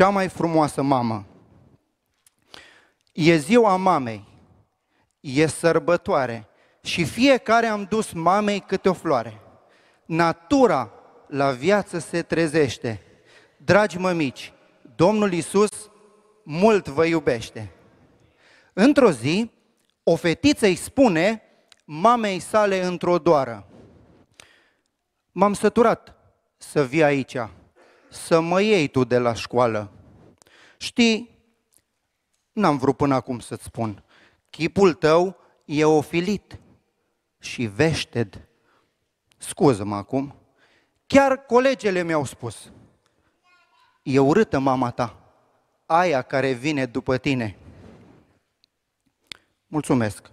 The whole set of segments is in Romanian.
cea mai frumoasă mamă. E ziua mamei, e sărbătoare și fiecare am dus mamei câte o floare. Natura la viață se trezește. Dragi mămici, Domnul Iisus mult vă iubește. Într-o zi, o fetiță îi spune mamei sale într-o doară. M-am săturat să vii aici să mă iei tu de la școală. Știi, n-am vrut până acum să-ți spun, chipul tău e ofilit și veșted. Scuză-mă acum, chiar colegele mi-au spus, e urâtă mama ta, aia care vine după tine. Mulțumesc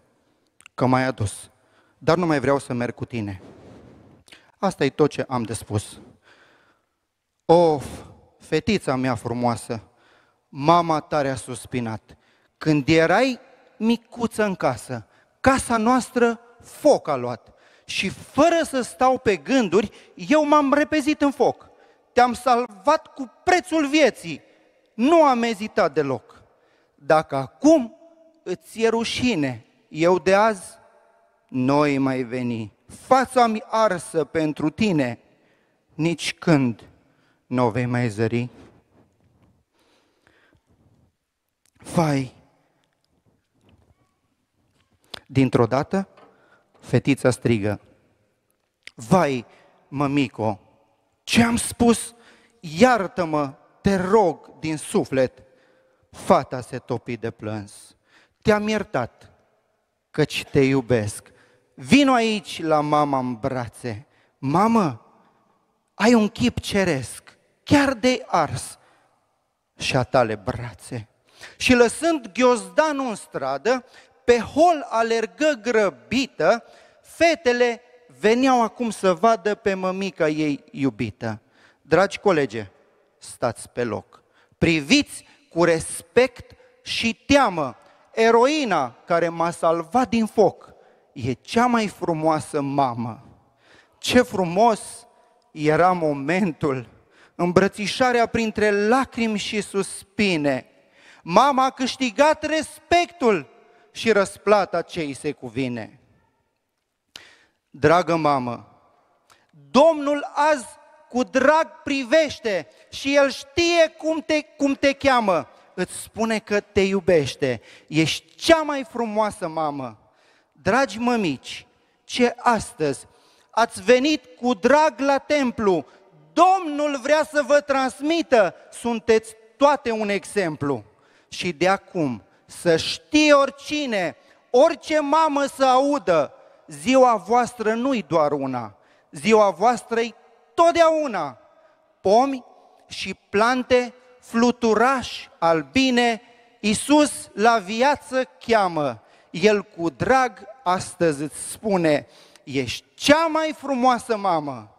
că m-ai adus, dar nu mai vreau să merg cu tine. Asta e tot ce am de spus. Of, fetița mea frumoasă, mama tare a suspinat. Când erai micuță în casă, casa noastră foc a luat. Și fără să stau pe gânduri, eu m-am repezit în foc. Te-am salvat cu prețul vieții. Nu am ezitat deloc. Dacă acum îți e rușine, eu de azi noi mai veni. Fața mi arsă pentru tine, nici când nu o vei mai zări. Fai! Dintr-o dată, fetița strigă, Vai, mămico, ce am spus? Iartă-mă, te rog din suflet. Fata se topi de plâns. Te-am iertat, căci te iubesc. Vino aici la mama în brațe. Mamă, ai un chip ceresc chiar de ars și a tale brațe. Și lăsând ghiozdanul în stradă, pe hol alergă grăbită, fetele veneau acum să vadă pe mămica ei iubită. Dragi colege, stați pe loc. Priviți cu respect și teamă eroina care m-a salvat din foc. E cea mai frumoasă mamă. Ce frumos era momentul îmbrățișarea printre lacrimi și suspine. Mama a câștigat respectul și răsplata ce îi se cuvine. Dragă mamă, Domnul azi cu drag privește și El știe cum te, cum te cheamă. Îți spune că te iubește. Ești cea mai frumoasă mamă. Dragi mămici, ce astăzi ați venit cu drag la templu, Domnul vrea să vă transmită. Sunteți toate un exemplu. Și de acum, să știe oricine, orice mamă să audă, ziua voastră nu-i doar una, ziua voastră-i totdeauna. Pomi și plante, fluturași albine, Iisus la viață cheamă. El cu drag astăzi îți spune, ești cea mai frumoasă mamă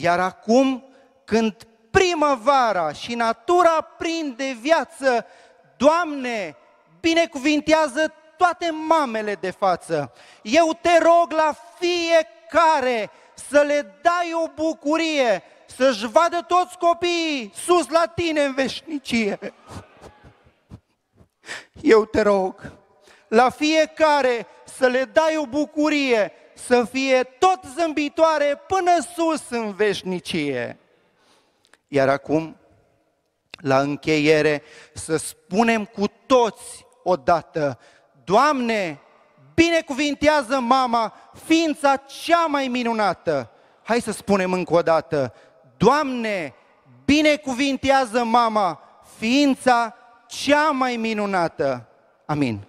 iar acum, când primăvara și natura prinde viață, Doamne, binecuvintează toate mamele de față. Eu te rog la fiecare să le dai o bucurie, să-și vadă toți copiii sus la tine în veșnicie. Eu te rog, la fiecare să le dai o bucurie, să fie tot zâmbitoare până sus în veșnicie. Iar acum, la încheiere, să spunem cu toți odată, Doamne, binecuvintează mama, ființa cea mai minunată. Hai să spunem încă o dată, Doamne, binecuvintează mama, ființa cea mai minunată. Amin.